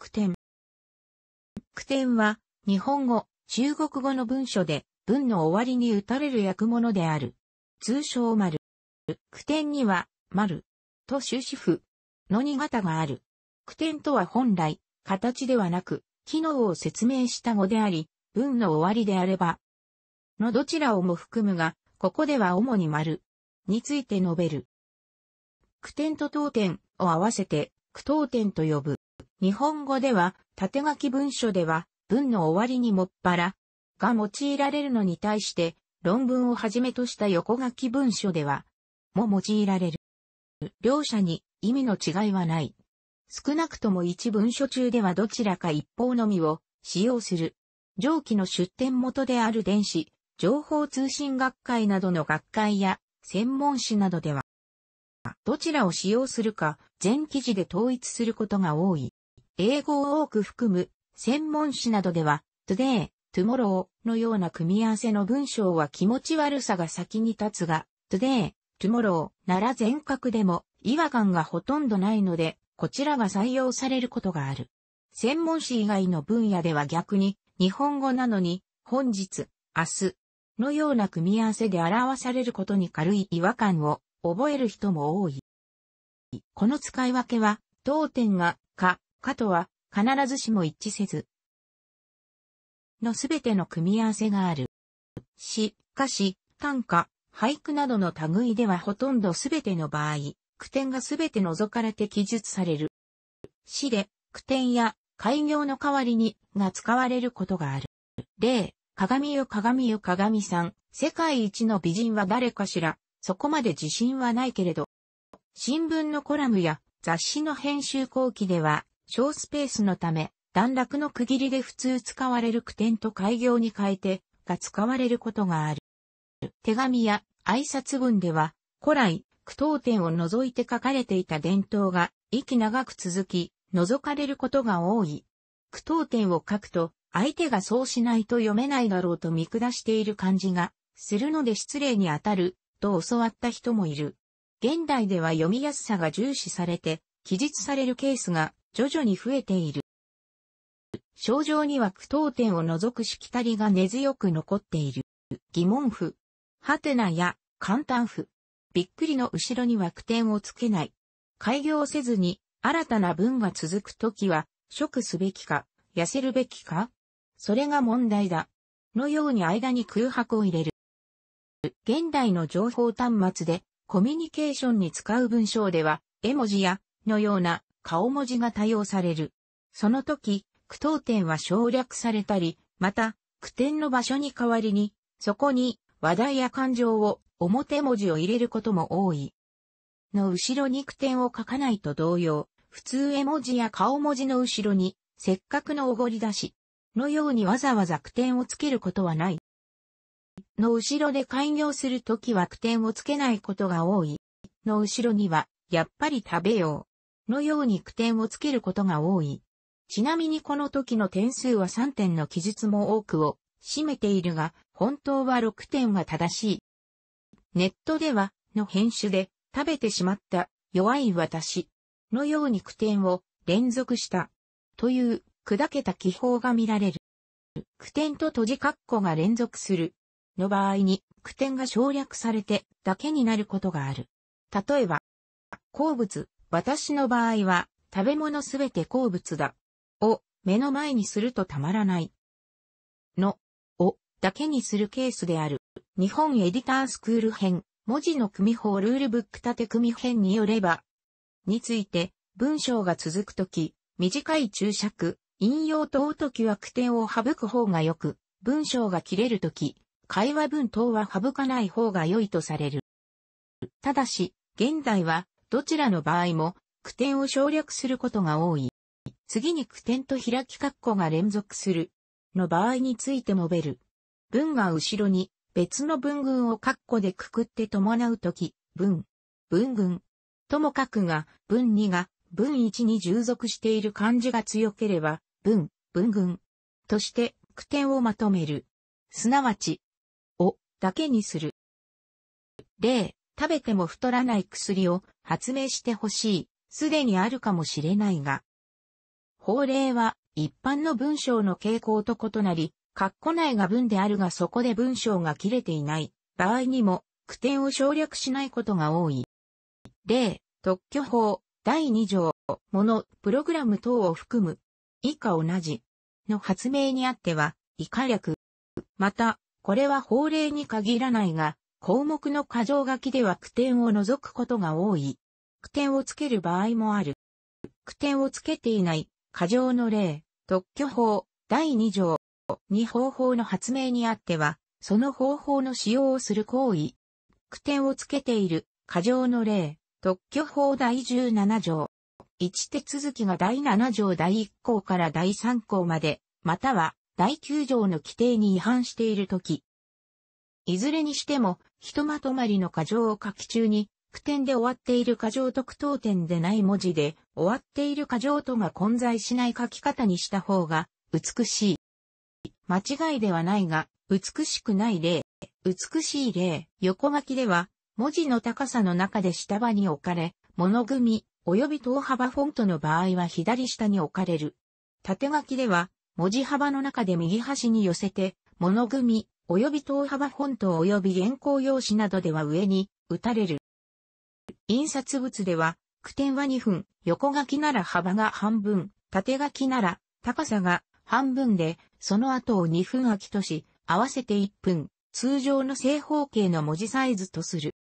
句点。句点は、日本語、中国語の文書で、文の終わりに打たれる役物である。通称丸。句点には、丸、と終止符、の2型がある。句点とは本来、形ではなく、機能を説明した語であり、文の終わりであれば、のどちらをも含むが、ここでは主に丸、について述べる。句点と当点を合わせて、句当点と呼ぶ。日本語では、縦書き文書では、文の終わりにもっぱらが用いられるのに対して、論文をはじめとした横書き文書では、も用いられる。両者に意味の違いはない。少なくとも一文書中ではどちらか一方のみを使用する。上記の出典元である電子、情報通信学会などの学会や専門誌などでは、どちらを使用するか全記事で統一することが多い。英語を多く含む専門誌などでは today, tomorrow のような組み合わせの文章は気持ち悪さが先に立つが today, tomorrow なら全角でも違和感がほとんどないのでこちらが採用されることがある。専門誌以外の分野では逆に日本語なのに本日、明日のような組み合わせで表されることに軽い違和感を覚える人も多い。この使い分けは当店がかかとは必ずしも一致せず、のすべての組み合わせがある。し、歌詞、短歌、俳句などの類ではほとんどすべての場合、句点がすべて除かれて記述される。しで、句点や開業の代わりにが使われることがある。例、鏡よ鏡よ鏡さん、世界一の美人は誰かしら、そこまで自信はないけれど。新聞のコラムや雑誌の編集後期では、小スペースのため、段落の区切りで普通使われる句点と開業に変えてが使われることがある。手紙や挨拶文では、古来、句読点を除いて書かれていた伝統が、息長く続き、除かれることが多い。句読点を書くと、相手がそうしないと読めないだろうと見下している感じが、するので失礼に当たる、と教わった人もいる。現代では読みやすさが重視されて、記述されるケースが徐々に増えている。症状には苦闘点を除くしきたりが根強く残っている。疑問符、はてなや、簡単符。びっくりの後ろには苦点をつけない。開業せずに、新たな文が続くときは、食すべきか、痩せるべきかそれが問題だ。のように間に空白を入れる。現代の情報端末で、コミュニケーションに使う文章では、絵文字や、のような、顔文字が多用される。その時、句読点は省略されたり、また、句点の場所に代わりに、そこに話題や感情を表文字を入れることも多い。の後ろに句点を書かないと同様、普通絵文字や顔文字の後ろに、せっかくのおごり出し、のようにわざわざ句点をつけることはない。の後ろで開業するときは句点をつけないことが多い。の後ろには、やっぱり食べよう。のように句点をつけることが多い。ちなみにこの時の点数は3点の記述も多くを占めているが、本当は6点は正しい。ネットでは、の編集で、食べてしまった、弱い私、のように句点を連続した、という砕けた記法が見られる。句点と閉じ括弧が連続する、の場合に、句点が省略されてだけになることがある。例えば、好物、私の場合は、食べ物すべて好物だ。を、目の前にするとたまらない。の、を、だけにするケースである。日本エディタースクール編、文字の組法ルールブック縦組編によれば、について、文章が続くとき、短い注釈、引用等ときは句点を省く方がよく、文章が切れるとき、会話文等は省かない方が良いとされる。ただし、現代はどちらの場合も、句点を省略することが多い。次に句点と開き括弧が連続する。の場合について述べる。文が後ろに別の文群を括弧でくくって伴うとき、文、文群、ともかくが、文2が、文1に従属している漢字が強ければ、文、文群、として句点をまとめる。すなわち、をだけにする。例、食べても太らない薬を発明してほしい。すでにあるかもしれないが。法令は一般の文章の傾向と異なり、括弧内が文であるがそこで文章が切れていない場合にも句点を省略しないことが多い。例、特許法第2条、もの、プログラム等を含む、以下同じの発明にあっては、以下略。また、これは法令に限らないが、項目の過剰書きでは句点を除くことが多い。句点をつける場合もある。句点をつけていない、過剰の例、特許法、第2条、に方法の発明にあっては、その方法の使用をする行為。句点をつけている、過剰の例、特許法第17条。1手続きが第7条第1項から第3項まで、または第9条の規定に違反しているとき、いずれにしても、ひとまとまりの過剰を書き中に、句点で終わっている過剰特等点でない文字で、終わっている過剰とが混在しない書き方にした方が、美しい。間違いではないが、美しくない例、美しい例、横書きでは、文字の高さの中で下場に置かれ、物組、及び等幅フォントの場合は左下に置かれる。縦書きでは、文字幅の中で右端に寄せて、物組、及び等幅フォント及び原稿用紙などでは上に打たれる。印刷物では、句点は2分、横書きなら幅が半分、縦書きなら高さが半分で、その後を2分空きとし、合わせて1分、通常の正方形の文字サイズとする。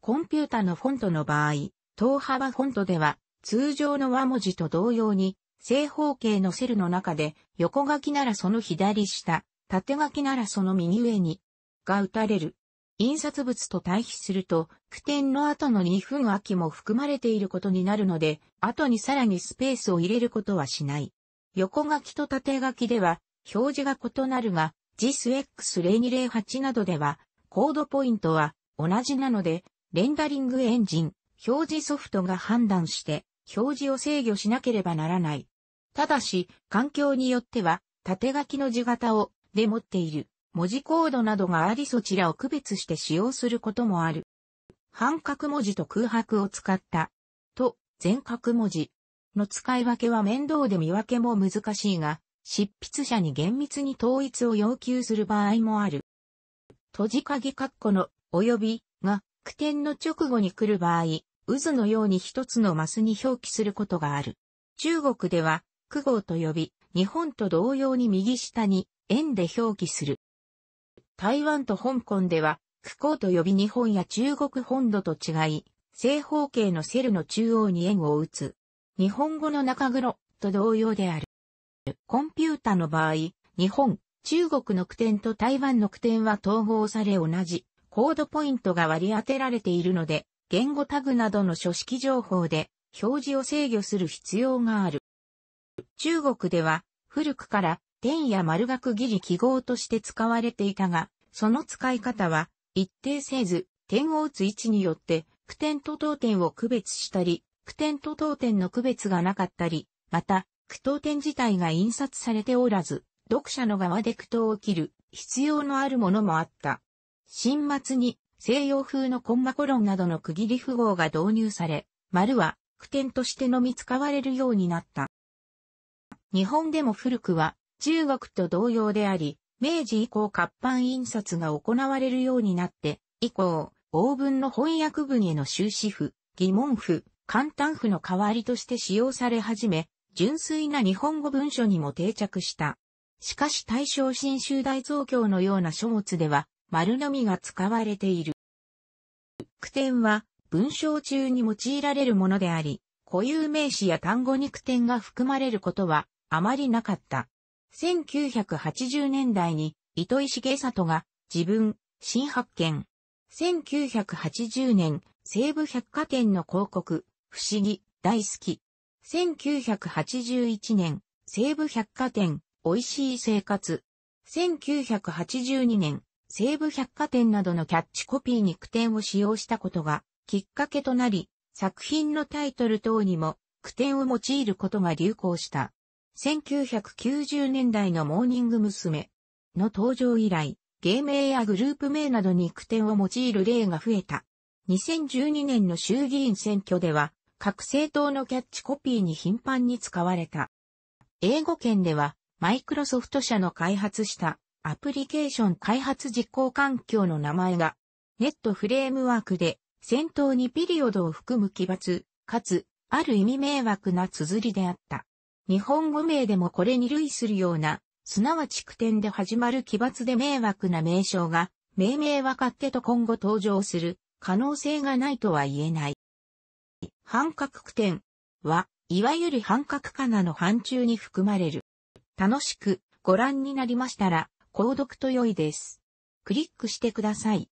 コンピュータのフォントの場合、等幅フォントでは、通常の和文字と同様に、正方形のセルの中で、横書きならその左下、縦書きならその右上に、が打たれる。印刷物と対比すると、句点の後の2分空きも含まれていることになるので、後にさらにスペースを入れることはしない。横書きと縦書きでは、表示が異なるが、JISX0208 などでは、コードポイントは同じなので、レンダリングエンジン、表示ソフトが判断して、表示を制御しなければならない。ただし、環境によっては、縦書きの字型をで持っている文字コードなどがありそちらを区別して使用することもある。半角文字と空白を使った、と、全角文字の使い分けは面倒で見分けも難しいが、執筆者に厳密に統一を要求する場合もある。閉じ鍵括弧の、及び、が、句点の直後に来る場合、渦のように一つのマスに表記することがある。中国では、句号と呼び、日本と同様に右下に円で表記する。台湾と香港では、区港と呼び日本や中国本土と違い、正方形のセルの中央に円を打つ。日本語の中黒と同様である。コンピュータの場合、日本、中国の句点と台湾の句点は統合され同じ、コードポイントが割り当てられているので、言語タグなどの書式情報で表示を制御する必要がある。中国では古くから点や丸学義理記号として使われていたが、その使い方は一定せず、点を打つ位置によって句点と当点を区別したり、句点と当点の区別がなかったり、また、句当点自体が印刷されておらず、読者の側で句当を切る必要のあるものもあった。新末に西洋風のコンマコロンなどの区切り符号が導入され、丸は句点としてのみ使われるようになった。日本でも古くは中国と同様であり、明治以降活版印刷が行われるようになって、以降、欧文の翻訳文への終止符、疑問符、簡単符の代わりとして使用され始め、純粋な日本語文書にも定着した。しかし大正新州大増教のような書物では、丸のみが使われている。句点は、文章中に用いられるものであり、固有名詞や単語に句点が含まれることは、あまりなかった。1980年代に糸井重里が自分、新発見。1980年、西武百貨店の広告、不思議、大好き。1981年、西武百貨店、美味しい生活。1982年、西武百貨店などのキャッチコピーに句点を使用したことがきっかけとなり、作品のタイトル等にも句点を用いることが流行した。1990年代のモーニング娘。の登場以来、芸名やグループ名などに苦点を用いる例が増えた。2012年の衆議院選挙では、各政党のキャッチコピーに頻繁に使われた。英語圏では、マイクロソフト社の開発したアプリケーション開発実行環境の名前が、ネットフレームワークで、先頭にピリオドを含む奇抜、かつ、ある意味迷惑な綴りであった。日本語名でもこれに類するような、すなわち句点で始まる奇抜で迷惑な名称が、命名分かってと今後登場する可能性がないとは言えない。半角句点は、いわゆる半角かなの範疇に含まれる。楽しくご覧になりましたら、購読と良いです。クリックしてください。